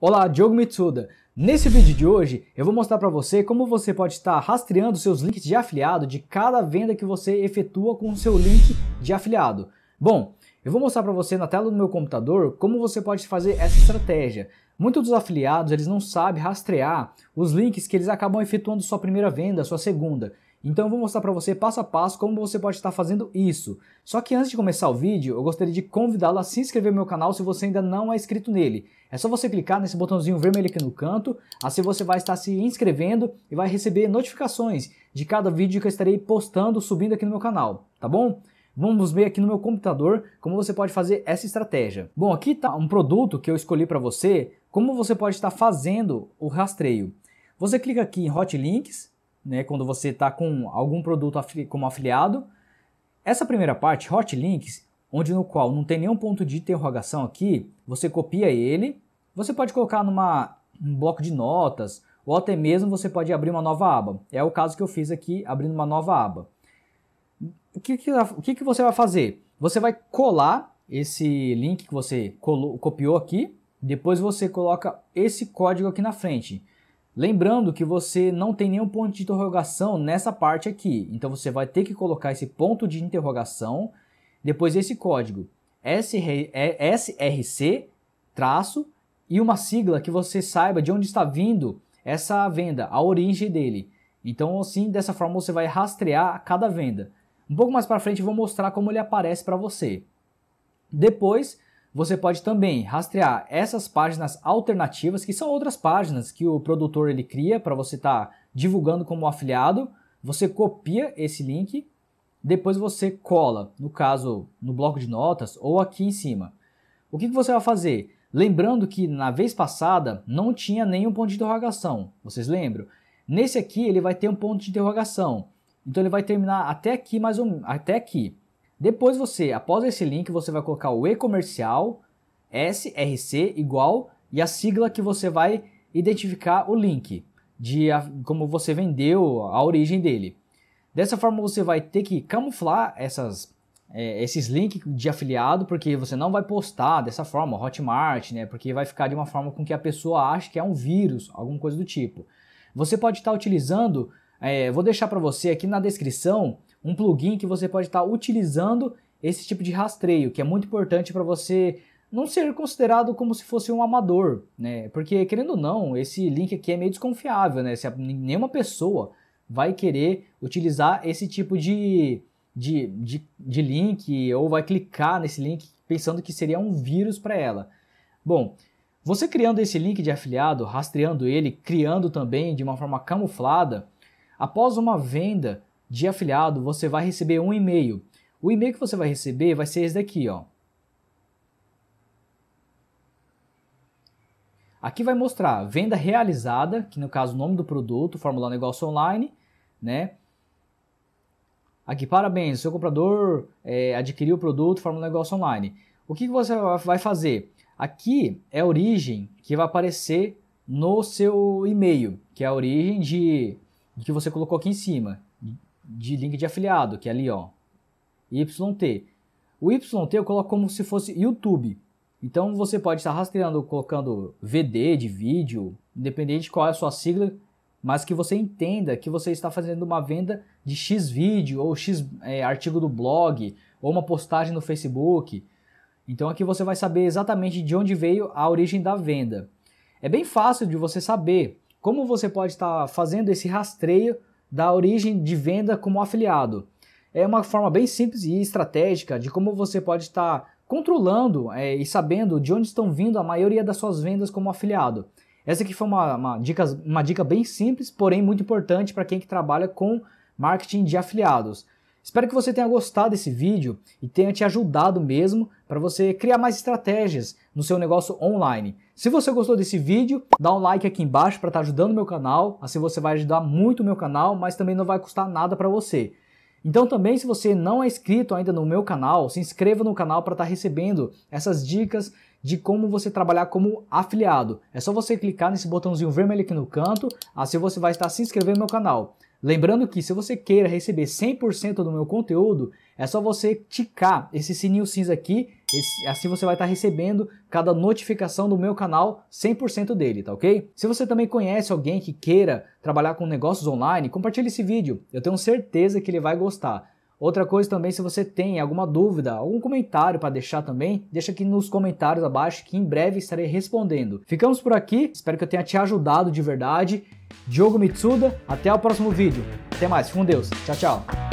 Olá, Diogo Mitsuda. Nesse vídeo de hoje, eu vou mostrar para você como você pode estar rastreando seus links de afiliado de cada venda que você efetua com o seu link de afiliado. Bom, eu vou mostrar para você na tela do meu computador como você pode fazer essa estratégia. Muitos dos afiliados, eles não sabem rastrear os links que eles acabam efetuando sua primeira venda, sua segunda. Então eu vou mostrar para você passo a passo como você pode estar fazendo isso. Só que antes de começar o vídeo, eu gostaria de convidá-lo a se inscrever no meu canal se você ainda não é inscrito nele. É só você clicar nesse botãozinho vermelho aqui no canto, assim você vai estar se inscrevendo e vai receber notificações de cada vídeo que eu estarei postando, subindo aqui no meu canal, tá bom? Vamos ver aqui no meu computador como você pode fazer essa estratégia. Bom, aqui está um produto que eu escolhi para você, como você pode estar fazendo o rastreio. Você clica aqui em Hot Links, né, quando você está com algum produto afili como afiliado. Essa primeira parte, hot links, onde no qual não tem nenhum ponto de interrogação aqui, você copia ele, você pode colocar numa um bloco de notas, ou até mesmo você pode abrir uma nova aba. É o caso que eu fiz aqui, abrindo uma nova aba. O que, que, o que, que você vai fazer? Você vai colar esse link que você copiou aqui, depois você coloca esse código aqui na frente. Lembrando que você não tem nenhum ponto de interrogação nessa parte aqui, então você vai ter que colocar esse ponto de interrogação, depois esse código SRC é, traço e uma sigla que você saiba de onde está vindo essa venda, a origem dele. Então assim, dessa forma você vai rastrear cada venda. Um pouco mais para frente eu vou mostrar como ele aparece para você. Depois, você pode também rastrear essas páginas alternativas, que são outras páginas que o produtor ele cria para você estar tá divulgando como afiliado. Você copia esse link, depois você cola, no caso, no bloco de notas ou aqui em cima. O que, que você vai fazer? Lembrando que na vez passada não tinha nenhum ponto de interrogação, vocês lembram? Nesse aqui ele vai ter um ponto de interrogação, então ele vai terminar até aqui mais um até aqui. Depois você, após esse link, você vai colocar o e-comercial SRC igual e a sigla que você vai identificar o link de a, como você vendeu, a origem dele. Dessa forma você vai ter que camuflar essas é, esses links de afiliado, porque você não vai postar dessa forma, Hotmart, né? Porque vai ficar de uma forma com que a pessoa ache que é um vírus, alguma coisa do tipo. Você pode estar tá utilizando, é, vou deixar para você aqui na descrição um plugin que você pode estar tá utilizando esse tipo de rastreio, que é muito importante para você não ser considerado como se fosse um amador, né? Porque querendo ou não, esse link aqui é meio desconfiável, né? Se nenhuma pessoa vai querer utilizar esse tipo de, de, de, de link ou vai clicar nesse link pensando que seria um vírus para ela. Bom, você criando esse link de afiliado, rastreando ele, criando também de uma forma camuflada, após uma venda, de afiliado, você vai receber um e-mail. O e-mail que você vai receber vai ser esse daqui, ó. Aqui vai mostrar venda realizada, que no caso o nome do produto, formular negócio online, né? Aqui, parabéns, seu comprador é, adquiriu o produto, formular negócio online. O que, que você vai fazer? Aqui é a origem que vai aparecer no seu e-mail, que é a origem de, de que você colocou aqui em cima, de link de afiliado, que é ali, ó, YT. O YT eu coloco como se fosse YouTube. Então você pode estar rastreando colocando VD de vídeo, independente de qual é a sua sigla, mas que você entenda que você está fazendo uma venda de X vídeo ou X é, artigo do blog ou uma postagem no Facebook. Então aqui você vai saber exatamente de onde veio a origem da venda. É bem fácil de você saber como você pode estar fazendo esse rastreio da origem de venda como afiliado. É uma forma bem simples e estratégica de como você pode estar controlando é, e sabendo de onde estão vindo a maioria das suas vendas como afiliado. Essa aqui foi uma, uma dica, uma dica bem simples, porém muito importante para quem que trabalha com marketing de afiliados. Espero que você tenha gostado desse vídeo e tenha te ajudado mesmo para você criar mais estratégias no seu negócio online. Se você gostou desse vídeo, dá um like aqui embaixo para estar tá ajudando o meu canal. Assim você vai ajudar muito o meu canal, mas também não vai custar nada para você. Então também se você não é inscrito ainda no meu canal, se inscreva no canal para estar tá recebendo essas dicas de como você trabalhar como afiliado. É só você clicar nesse botãozinho vermelho aqui no canto, assim você vai estar se inscrevendo no meu canal. Lembrando que se você queira receber 100% do meu conteúdo, é só você ticar esse sininho cinza aqui, esse, assim você vai estar tá recebendo cada notificação do meu canal 100% dele, tá ok? Se você também conhece alguém que queira trabalhar com negócios online, compartilhe esse vídeo, eu tenho certeza que ele vai gostar. Outra coisa também, se você tem alguma dúvida, algum comentário para deixar também, deixa aqui nos comentários abaixo que em breve estarei respondendo. Ficamos por aqui, espero que eu tenha te ajudado de verdade. Diogo Mitsuda, até o próximo vídeo. Até mais, com Deus. Tchau, tchau.